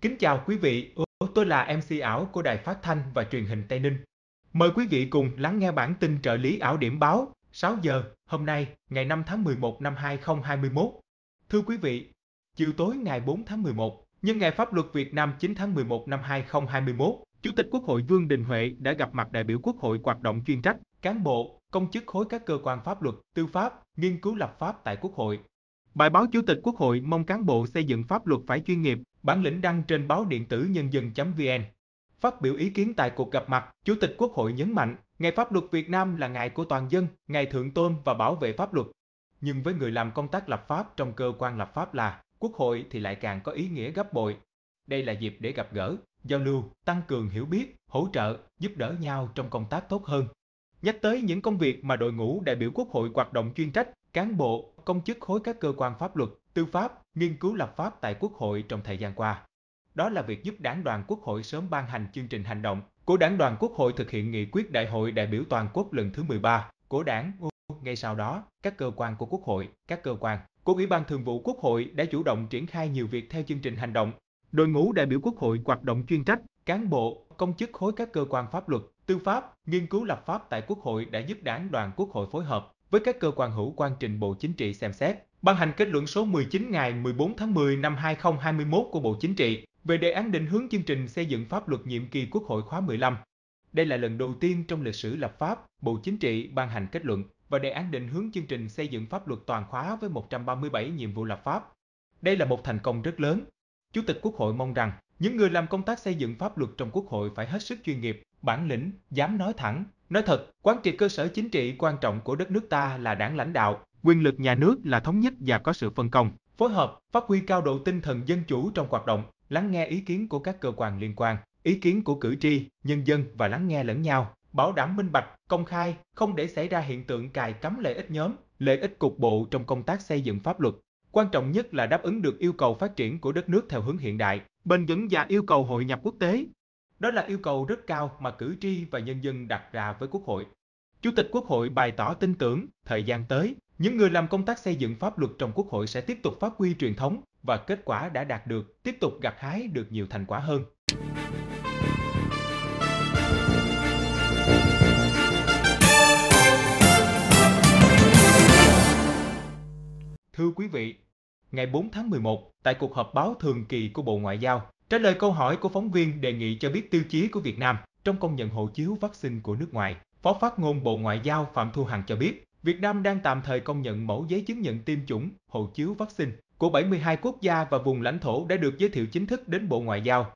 Kính chào quý vị, tôi là MC ảo của Đài Phát Thanh và Truyền hình Tây Ninh. Mời quý vị cùng lắng nghe bản tin trợ lý ảo điểm báo 6 giờ hôm nay, ngày 5 tháng 11 năm 2021. Thưa quý vị, chiều tối ngày 4 tháng 11, nhân ngày pháp luật Việt Nam 9 tháng 11 năm 2021, Chủ tịch Quốc hội Vương Đình Huệ đã gặp mặt đại biểu Quốc hội hoạt động chuyên trách, cán bộ, công chức khối các cơ quan pháp luật, tư pháp, nghiên cứu lập pháp tại Quốc hội Bài báo Chủ tịch Quốc hội mong cán bộ xây dựng pháp luật phải chuyên nghiệp, bản lĩnh đăng trên báo điện tử nhân dân.vn. Phát biểu ý kiến tại cuộc gặp mặt, Chủ tịch Quốc hội nhấn mạnh, ngày pháp luật Việt Nam là ngày của toàn dân, ngày thượng tôn và bảo vệ pháp luật. Nhưng với người làm công tác lập pháp trong cơ quan lập pháp là Quốc hội thì lại càng có ý nghĩa gấp bội. Đây là dịp để gặp gỡ, giao lưu, tăng cường hiểu biết, hỗ trợ, giúp đỡ nhau trong công tác tốt hơn. Nhắc tới những công việc mà đội ngũ đại biểu Quốc hội hoạt động chuyên trách, cán bộ, công chức khối các cơ quan pháp luật, tư pháp, nghiên cứu lập pháp tại Quốc hội trong thời gian qua. Đó là việc giúp đảng đoàn Quốc hội sớm ban hành chương trình hành động của đảng đoàn Quốc hội thực hiện nghị quyết Đại hội đại biểu toàn quốc lần thứ 13 của đảng. Ngay sau đó, các cơ quan của Quốc hội, các cơ quan của Ủy ban Thường vụ Quốc hội đã chủ động triển khai nhiều việc theo chương trình hành động. Đội ngũ đại biểu Quốc hội hoạt động chuyên trách, cán bộ, công chức khối các cơ quan pháp luật, tư pháp, nghiên cứu lập pháp tại Quốc hội đã giúp đảng đoàn Quốc hội phối hợp, với các cơ quan hữu quan trình Bộ Chính trị xem xét. Ban hành kết luận số 19 ngày 14 tháng 10 năm 2021 của Bộ Chính trị về đề án định hướng chương trình xây dựng pháp luật nhiệm kỳ Quốc hội khóa 15. Đây là lần đầu tiên trong lịch sử lập pháp, Bộ Chính trị ban hành kết luận và đề án định hướng chương trình xây dựng pháp luật toàn khóa với 137 nhiệm vụ lập pháp. Đây là một thành công rất lớn. Chủ tịch Quốc hội mong rằng những người làm công tác xây dựng pháp luật trong Quốc hội phải hết sức chuyên nghiệp, bản lĩnh, dám nói thẳng, Nói thật, quán triệt cơ sở chính trị quan trọng của đất nước ta là đảng lãnh đạo, quyền lực nhà nước là thống nhất và có sự phân công, phối hợp, phát huy cao độ tinh thần dân chủ trong hoạt động, lắng nghe ý kiến của các cơ quan liên quan, ý kiến của cử tri, nhân dân và lắng nghe lẫn nhau, bảo đảm minh bạch, công khai, không để xảy ra hiện tượng cài cắm lợi ích nhóm, lợi ích cục bộ trong công tác xây dựng pháp luật. Quan trọng nhất là đáp ứng được yêu cầu phát triển của đất nước theo hướng hiện đại, bền vững và yêu cầu hội nhập quốc tế, đó là yêu cầu rất cao mà cử tri và nhân dân đặt ra với Quốc hội. Chủ tịch Quốc hội bày tỏ tin tưởng, thời gian tới, những người làm công tác xây dựng pháp luật trong Quốc hội sẽ tiếp tục phát huy truyền thống và kết quả đã đạt được tiếp tục gặt hái được nhiều thành quả hơn. Thưa quý vị, ngày 4 tháng 11, tại cuộc họp báo thường kỳ của Bộ Ngoại giao, Trả lời câu hỏi của phóng viên đề nghị cho biết tiêu chí của Việt Nam trong công nhận hộ chiếu vaccine của nước ngoài, Phó phát ngôn Bộ Ngoại giao Phạm Thu Hằng cho biết, Việt Nam đang tạm thời công nhận mẫu giấy chứng nhận tiêm chủng, hộ chiếu vaccine của 72 quốc gia và vùng lãnh thổ đã được giới thiệu chính thức đến Bộ Ngoại giao.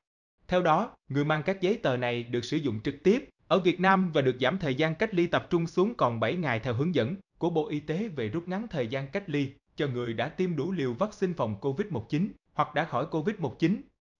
Theo đó, người mang các giấy tờ này được sử dụng trực tiếp ở Việt Nam và được giảm thời gian cách ly tập trung xuống còn 7 ngày theo hướng dẫn của Bộ Y tế về rút ngắn thời gian cách ly cho người đã tiêm đủ liều vaccine phòng COVID-19 hoặc đã khỏi COVID-19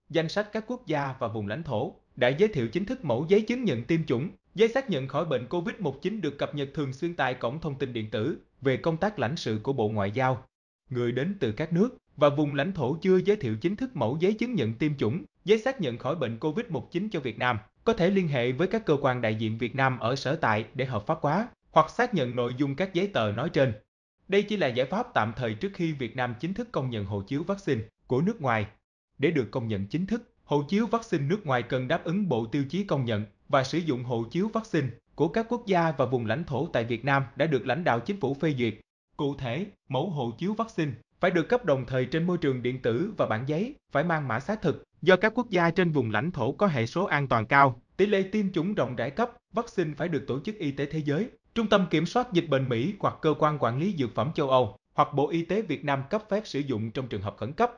danh sách các quốc gia và vùng lãnh thổ đã giới thiệu chính thức mẫu giấy chứng nhận tiêm chủng, giấy xác nhận khỏi bệnh COVID-19 được cập nhật thường xuyên tại cổng thông tin điện tử về công tác lãnh sự của Bộ Ngoại giao. Người đến từ các nước và vùng lãnh thổ chưa giới thiệu chính thức mẫu giấy chứng nhận tiêm chủng, giấy xác nhận khỏi bệnh COVID-19 cho Việt Nam có thể liên hệ với các cơ quan đại diện Việt Nam ở sở tại để hợp pháp hóa hoặc xác nhận nội dung các giấy tờ nói trên. Đây chỉ là giải pháp tạm thời trước khi Việt Nam chính thức công nhận hộ chiếu vaccine của nước ngoài để được công nhận chính thức, hộ chiếu vaccine nước ngoài cần đáp ứng bộ tiêu chí công nhận và sử dụng hộ chiếu vaccine của các quốc gia và vùng lãnh thổ tại Việt Nam đã được lãnh đạo chính phủ phê duyệt. Cụ thể, mẫu hộ chiếu vaccine phải được cấp đồng thời trên môi trường điện tử và bản giấy, phải mang mã xác thực. Do các quốc gia trên vùng lãnh thổ có hệ số an toàn cao, tỷ lệ tiêm chủng rộng rãi cấp, vaccine phải được Tổ chức Y tế Thế giới, Trung tâm Kiểm soát Dịch bệnh Mỹ hoặc Cơ quan Quản lý Dược phẩm châu Âu hoặc Bộ Y tế Việt Nam cấp phép sử dụng trong trường hợp khẩn cấp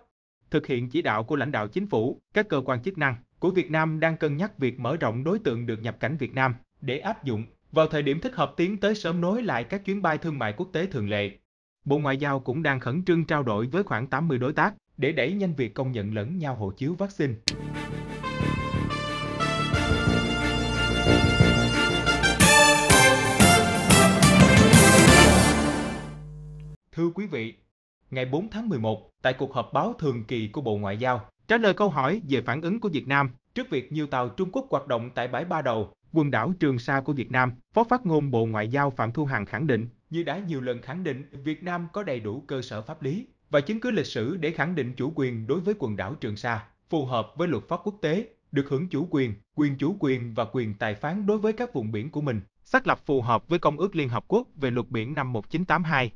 thực hiện chỉ đạo của lãnh đạo chính phủ, các cơ quan chức năng của Việt Nam đang cân nhắc việc mở rộng đối tượng được nhập cảnh Việt Nam để áp dụng vào thời điểm thích hợp tiến tới sớm nối lại các chuyến bay thương mại quốc tế thường lệ. Bộ Ngoại giao cũng đang khẩn trương trao đổi với khoảng 80 đối tác để đẩy nhanh việc công nhận lẫn nhau hộ chiếu vaccine. Thưa quý vị, ngày 4 tháng 11 tại cuộc họp báo thường kỳ của Bộ Ngoại giao. Trả lời câu hỏi về phản ứng của Việt Nam trước việc nhiều tàu Trung Quốc hoạt động tại bãi Ba Đầu, quần đảo Trường Sa của Việt Nam, Phó phát ngôn Bộ Ngoại giao Phạm Thu Hằng khẳng định, như đã nhiều lần khẳng định, Việt Nam có đầy đủ cơ sở pháp lý và chứng cứ lịch sử để khẳng định chủ quyền đối với quần đảo Trường Sa, phù hợp với luật pháp quốc tế, được hưởng chủ quyền, quyền chủ quyền và quyền tài phán đối với các vùng biển của mình, xác lập phù hợp với Công ước Liên Hợp Quốc về luật biển năm 1982.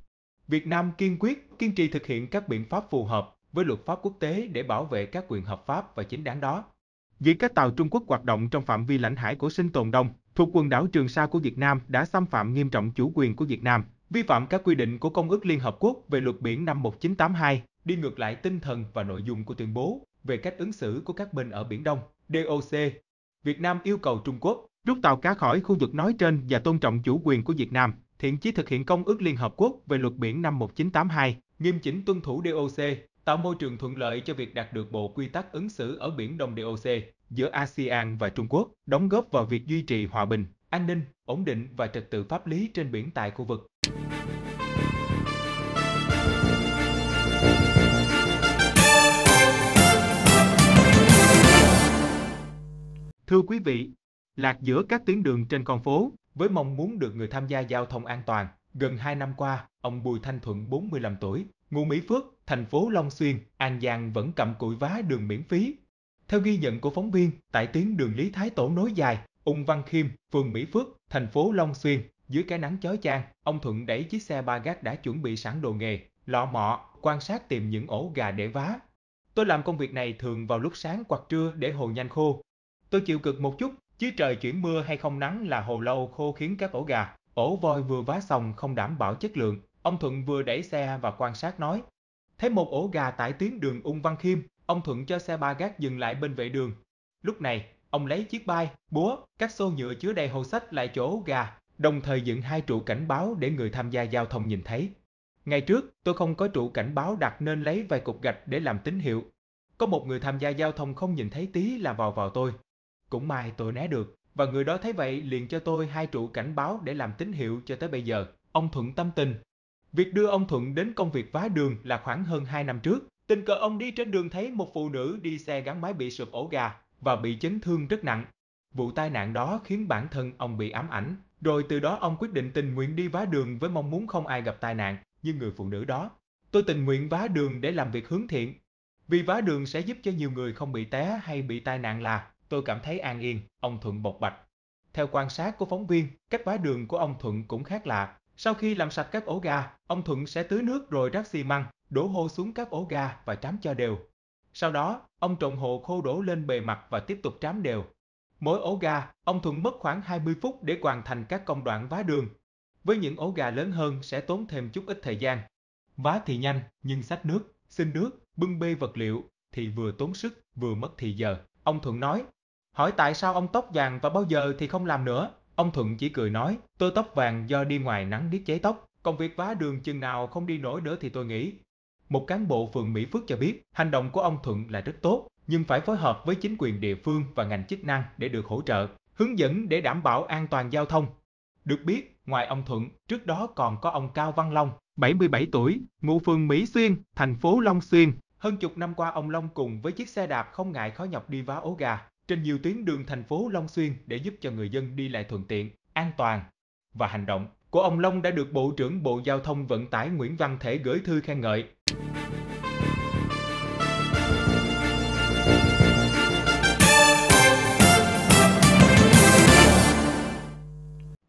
Việt Nam kiên quyết, kiên trì thực hiện các biện pháp phù hợp với luật pháp quốc tế để bảo vệ các quyền hợp pháp và chính đáng đó. Việc các tàu Trung Quốc hoạt động trong phạm vi lãnh hải của sinh tồn đông thuộc quần đảo Trường Sa của Việt Nam đã xâm phạm nghiêm trọng chủ quyền của Việt Nam, vi phạm các quy định của Công ước Liên Hợp Quốc về luật biển năm 1982, đi ngược lại tinh thần và nội dung của tuyên bố về cách ứng xử của các bên ở Biển Đông, DOC. Việt Nam yêu cầu Trung Quốc rút tàu cá khỏi khu vực nói trên và tôn trọng chủ quyền của Việt Nam, thiện chí thực hiện Công ước Liên Hợp Quốc về luật biển năm 1982, nghiêm chỉnh tuân thủ DOC, tạo môi trường thuận lợi cho việc đạt được bộ quy tắc ứng xử ở biển Đông DOC giữa ASEAN và Trung Quốc, đóng góp vào việc duy trì hòa bình, an ninh, ổn định và trật tự pháp lý trên biển tại khu vực. Thưa quý vị, lạc giữa các tuyến đường trên con phố, với mong muốn được người tham gia giao thông an toàn, gần 2 năm qua, ông Bùi Thanh Thuận 45 tuổi, ngụ Mỹ Phước, thành phố Long Xuyên, An Giang vẫn cầm cụi vá đường miễn phí. Theo ghi nhận của phóng viên, tại tuyến đường Lý Thái Tổ nối dài, Ung Văn Khiêm, phường Mỹ Phước, thành phố Long Xuyên, dưới cái nắng chói chang, ông Thuận đẩy chiếc xe ba gác đã chuẩn bị sẵn đồ nghề, lọ mọ, quan sát tìm những ổ gà để vá. Tôi làm công việc này thường vào lúc sáng hoặc trưa để hồ nhanh khô. Tôi chịu cực một chút Chứ trời chuyển mưa hay không nắng là hồ lâu khô khiến các ổ gà, ổ voi vừa vá xong không đảm bảo chất lượng. Ông Thuận vừa đẩy xe và quan sát nói. Thấy một ổ gà tại tuyến đường Ung Văn Khiêm, ông Thuận cho xe ba gác dừng lại bên vệ đường. Lúc này, ông lấy chiếc bai, búa, các xô nhựa chứa đầy hồ sách lại chỗ gà, đồng thời dựng hai trụ cảnh báo để người tham gia giao thông nhìn thấy. Ngày trước, tôi không có trụ cảnh báo đặt nên lấy vài cục gạch để làm tín hiệu. Có một người tham gia giao thông không nhìn thấy tí là vào vào tôi, cũng may tôi né được, và người đó thấy vậy liền cho tôi hai trụ cảnh báo để làm tín hiệu cho tới bây giờ. Ông Thuận tâm tình. Việc đưa ông Thuận đến công việc vá đường là khoảng hơn hai năm trước. Tình cờ ông đi trên đường thấy một phụ nữ đi xe gắn máy bị sụp ổ gà và bị chấn thương rất nặng. Vụ tai nạn đó khiến bản thân ông bị ám ảnh, rồi từ đó ông quyết định tình nguyện đi vá đường với mong muốn không ai gặp tai nạn, như người phụ nữ đó. Tôi tình nguyện vá đường để làm việc hướng thiện. Vì vá đường sẽ giúp cho nhiều người không bị té hay bị tai nạn là tôi cảm thấy an yên, ông Thuận bộc bạch. Theo quan sát của phóng viên, cách vá đường của ông Thuận cũng khác lạ. Sau khi làm sạch các ổ gà, ông Thuận sẽ tưới nước rồi rắc xi măng, đổ hô xuống các ổ gà và trám cho đều. Sau đó, ông trồng hồ khô đổ lên bề mặt và tiếp tục trám đều. Mỗi ổ gà, ông Thuận mất khoảng 20 phút để hoàn thành các công đoạn vá đường. Với những ổ gà lớn hơn sẽ tốn thêm chút ít thời gian. Vá thì nhanh, nhưng xách nước, xin nước, bưng bê vật liệu thì vừa tốn sức vừa mất thì giờ. Ông Thuận nói, hỏi tại sao ông tóc vàng và bao giờ thì không làm nữa. Ông Thuận chỉ cười nói, tôi tóc vàng do đi ngoài nắng điếc cháy tóc, công việc vá đường chừng nào không đi nổi nữa thì tôi nghĩ. Một cán bộ phường Mỹ Phước cho biết, hành động của ông Thuận là rất tốt, nhưng phải phối hợp với chính quyền địa phương và ngành chức năng để được hỗ trợ, hướng dẫn để đảm bảo an toàn giao thông. Được biết, ngoài ông Thuận, trước đó còn có ông Cao Văn Long, 77 tuổi, ngụ phường Mỹ Xuyên, thành phố Long Xuyên. Hơn chục năm qua ông Long cùng với chiếc xe đạp không ngại khó nhọc đi vá ố gà, trên nhiều tuyến đường thành phố Long Xuyên để giúp cho người dân đi lại thuận tiện, an toàn. Và hành động của ông Long đã được Bộ trưởng Bộ Giao thông Vận tải Nguyễn Văn Thể gửi thư khen ngợi.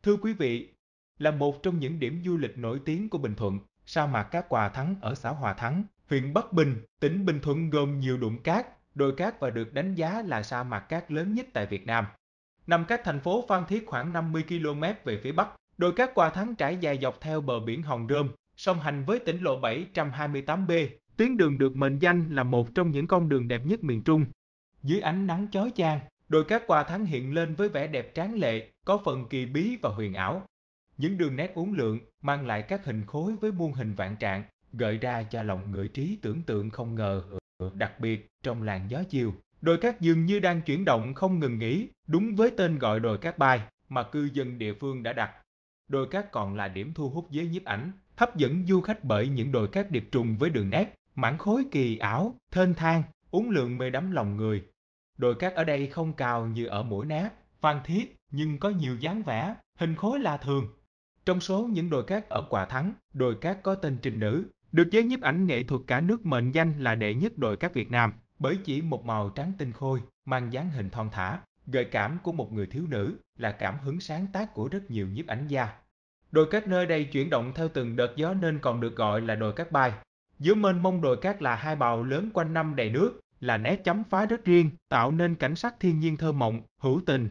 Thưa quý vị, là một trong những điểm du lịch nổi tiếng của Bình Thuận, sa mạc Cát Quà Thắng ở xã Hòa Thắng, huyện Bắc Bình, tỉnh Bình Thuận gồm nhiều đụn cát, đồi cát và được đánh giá là sa mạc cát lớn nhất tại Việt Nam. Nằm cách thành phố Phan Thiết khoảng 50 km về phía bắc, đồi cát Qua Thắng trải dài dọc theo bờ biển Hòn Rơm, song hành với tỉnh lộ 728B. Tuyến đường được mệnh danh là một trong những con đường đẹp nhất miền Trung. Dưới ánh nắng chói chang, đồi cát Qua Thắng hiện lên với vẻ đẹp tráng lệ, có phần kỳ bí và huyền ảo. Những đường nét uốn lượn mang lại các hình khối với muôn hình vạn trạng, gợi ra cho lòng người trí tưởng tượng không ngờ đặc biệt trong làn gió chiều. Đồi cát dường như đang chuyển động không ngừng nghỉ, đúng với tên gọi đồi cát bay mà cư dân địa phương đã đặt. Đồi cát còn là điểm thu hút giới nhiếp ảnh, hấp dẫn du khách bởi những đồi cát điệp trùng với đường nét, mảng khối kỳ ảo, thênh thang, uốn lượn mê đắm lòng người. Đồi cát ở đây không cao như ở mũi nát, phan thiết, nhưng có nhiều dáng vẽ, hình khối lạ thường. Trong số những đồi cát ở Quả Thắng, đồi cát có tên trình nữ, được giới nhiếp ảnh nghệ thuật cả nước mệnh danh là đệ nhất đội các Việt Nam bởi chỉ một màu trắng tinh khôi mang dáng hình thon thả, gợi cảm của một người thiếu nữ là cảm hứng sáng tác của rất nhiều nhiếp ảnh gia. Đồi cát nơi đây chuyển động theo từng đợt gió nên còn được gọi là đồi cát bay. Giữa mênh mông đồi cát là hai bào lớn quanh năm đầy nước, là nét chấm phá rất riêng, tạo nên cảnh sắc thiên nhiên thơ mộng, hữu tình.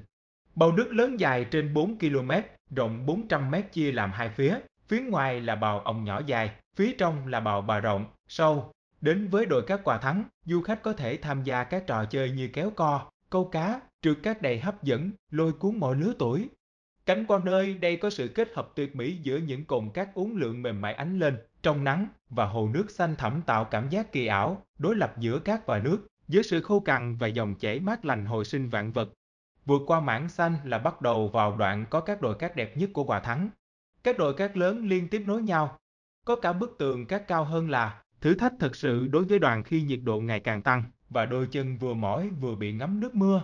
Bầu nước lớn dài trên 4 km, rộng 400 m chia làm hai phía, phía ngoài là bào ông nhỏ dài, Phía trong là bào bà rộng, sâu. Đến với đội cá quà thắng, du khách có thể tham gia các trò chơi như kéo co, câu cá, trượt các đầy hấp dẫn, lôi cuốn mọi lứa tuổi. Cảnh quan nơi đây có sự kết hợp tuyệt mỹ giữa những cồn cát uốn lượn mềm mại ánh lên, trong nắng và hồ nước xanh thẳm tạo cảm giác kỳ ảo, đối lập giữa cát và nước, dưới sự khô cằn và dòng chảy mát lành hồi sinh vạn vật. Vượt qua mảng xanh là bắt đầu vào đoạn có các đồi cát đẹp nhất của quà Thắng. Các đồi cát lớn liên tiếp nối nhau, có cả bức tường cát cao hơn là thử thách thật sự đối với đoàn khi nhiệt độ ngày càng tăng và đôi chân vừa mỏi vừa bị ngấm nước mưa.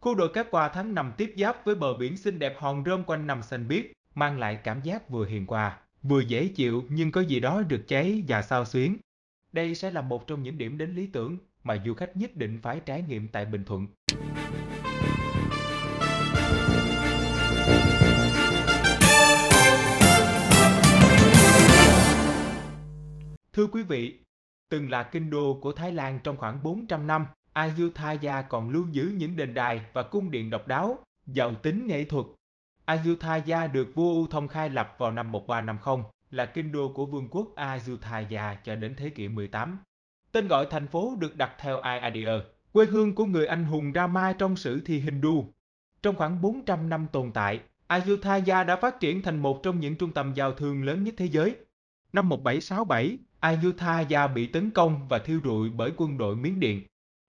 Khu đồi cát qua tháng nằm tiếp giáp với bờ biển xinh đẹp hòn rơm quanh nằm xanh biếc, mang lại cảm giác vừa hiền hòa, vừa dễ chịu nhưng có gì đó được cháy và sao xuyến. Đây sẽ là một trong những điểm đến lý tưởng mà du khách nhất định phải trải nghiệm tại Bình Thuận. Thưa quý vị, từng là kinh đô của Thái Lan trong khoảng 400 năm, Ayutthaya còn lưu giữ những đền đài và cung điện độc đáo, giàu tính nghệ thuật. Ayutthaya được vua U Thông khai lập vào năm 1350, là kinh đô của vương quốc Ayutthaya cho đến thế kỷ 18. Tên gọi thành phố được đặt theo Ayodhya, quê hương của người anh hùng Rama trong sử thi Hindu. Trong khoảng 400 năm tồn tại, Ayutthaya đã phát triển thành một trong những trung tâm giao thương lớn nhất thế giới. Năm 1767, Ayutthaya bị tấn công và thiêu rụi bởi quân đội Miến Điện.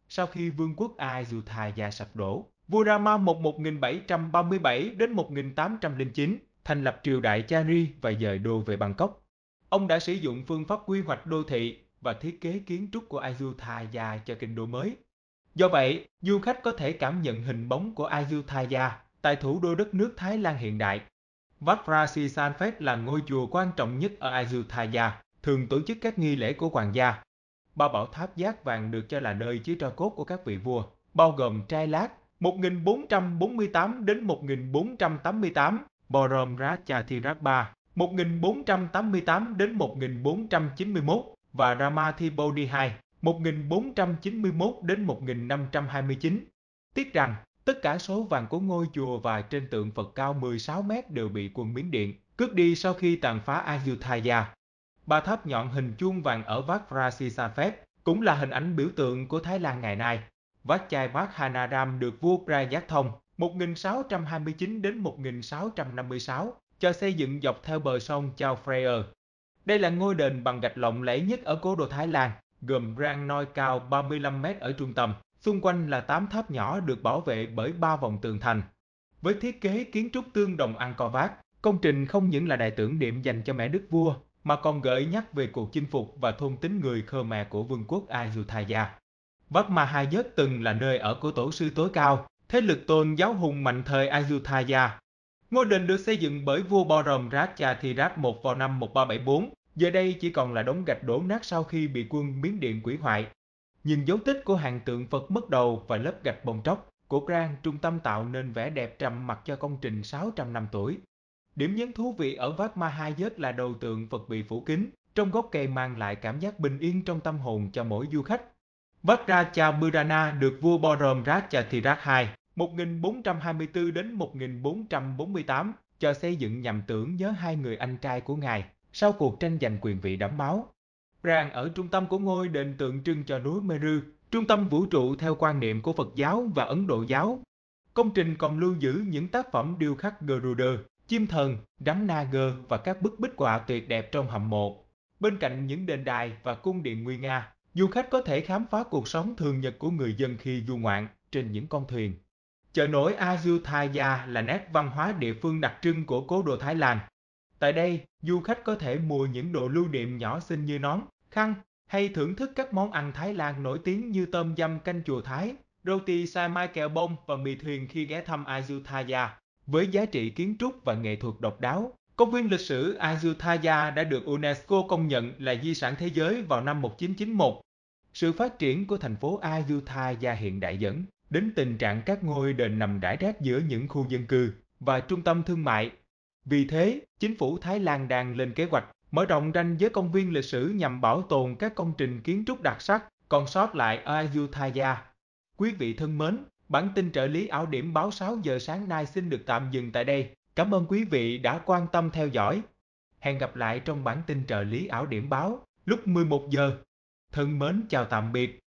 Sau khi vương quốc Ayutthaya sập đổ, vua Rama 1737 đến 1809 thành lập triều đại Chari và dời đô về Bangkok. Ông đã sử dụng phương pháp quy hoạch đô thị và thiết kế kiến trúc của Ayutthaya cho kinh đô mới. Do vậy, du khách có thể cảm nhận hình bóng của Ayutthaya tại thủ đô đất nước Thái Lan hiện đại. Vát Phra Si Sanphet là ngôi chùa quan trọng nhất ở Ayutthaya thường tổ chức các nghi lễ của hoàng gia. Ba bảo tháp giác vàng được cho là nơi chứa tro cốt của các vị vua, bao gồm trai lát 1448 đến 1488, Borom Ratchathirabha 1488 đến 1491 và Ramathibodi II 1491 đến 1529. Tiếc rằng, tất cả số vàng của ngôi chùa và trên tượng Phật cao 16 mét đều bị quân Miến Điện cướp đi sau khi tàn phá Ayutthaya. Ba tháp nhọn hình chuông vàng ở Vác Prasisafet cũng là hình ảnh biểu tượng của Thái Lan ngày nay. Vác chai Vác Hanaram được vua Prayat Thông 1629 đến 1656 cho xây dựng dọc theo bờ sông Chao Phraya. Đây là ngôi đền bằng gạch lộng lẫy nhất ở cố đô Thái Lan, gồm rang noi cao 35 m ở trung tâm, xung quanh là 8 tháp nhỏ được bảo vệ bởi 3 vòng tường thành. Với thiết kế kiến trúc tương đồng Angkor Wat, công trình không những là đại tưởng niệm dành cho mẹ đức vua mà còn gợi nhắc về cuộc chinh phục và thôn tính người Khmer của vương quốc Ayutthaya. Bắc Mahayat từng là nơi ở của tổ sư tối cao, thế lực tôn giáo hùng mạnh thời Ayutthaya. Ngôi đền được xây dựng bởi vua Borom Ratchathiraj I vào năm 1374, giờ đây chỉ còn là đống gạch đổ nát sau khi bị quân Miến Điện quỷ hoại. Nhìn dấu tích của hàng tượng Phật mất đầu và lớp gạch bồng tróc của Grand trung tâm tạo nên vẻ đẹp trầm mặc cho công trình 600 năm tuổi. Điểm nhấn thú vị ở Vát Mahayet là đầu tượng Phật bị phủ kín, trong gốc cây mang lại cảm giác bình yên trong tâm hồn cho mỗi du khách. Vajrachamudana được vua Borom Ratchathirath II 1424 đến 1448 cho xây dựng nhằm tưởng nhớ hai người anh trai của ngài sau cuộc tranh giành quyền vị đẫm máu. Rằng ở trung tâm của ngôi đền tượng trưng cho núi Meru, trung tâm vũ trụ theo quan niệm của Phật giáo và Ấn Độ giáo. Công trình còn lưu giữ những tác phẩm điêu khắc Garuda, chim thần, đám na gơ và các bức bích họa tuyệt đẹp trong hầm mộ. Bên cạnh những đền đài và cung điện nguy nga, du khách có thể khám phá cuộc sống thường nhật của người dân khi du ngoạn trên những con thuyền. Chợ nổi Ayutthaya là nét văn hóa địa phương đặc trưng của cố đô Thái Lan. Tại đây, du khách có thể mua những đồ lưu niệm nhỏ xinh như nón, khăn hay thưởng thức các món ăn Thái Lan nổi tiếng như tôm dăm canh chùa Thái, roti sa mai kẹo bông và mì thuyền khi ghé thăm Ayutthaya với giá trị kiến trúc và nghệ thuật độc đáo. Công viên lịch sử Ayutthaya đã được UNESCO công nhận là di sản thế giới vào năm 1991. Sự phát triển của thành phố Ayutthaya hiện đại dẫn đến tình trạng các ngôi đền nằm rải rác giữa những khu dân cư và trung tâm thương mại. Vì thế, chính phủ Thái Lan đang lên kế hoạch mở rộng ranh giới công viên lịch sử nhằm bảo tồn các công trình kiến trúc đặc sắc còn sót lại Ayutthaya. Quý vị thân mến, Bản tin trợ lý ảo điểm báo 6 giờ sáng nay xin được tạm dừng tại đây. Cảm ơn quý vị đã quan tâm theo dõi. Hẹn gặp lại trong bản tin trợ lý ảo điểm báo lúc 11 giờ. Thân mến chào tạm biệt.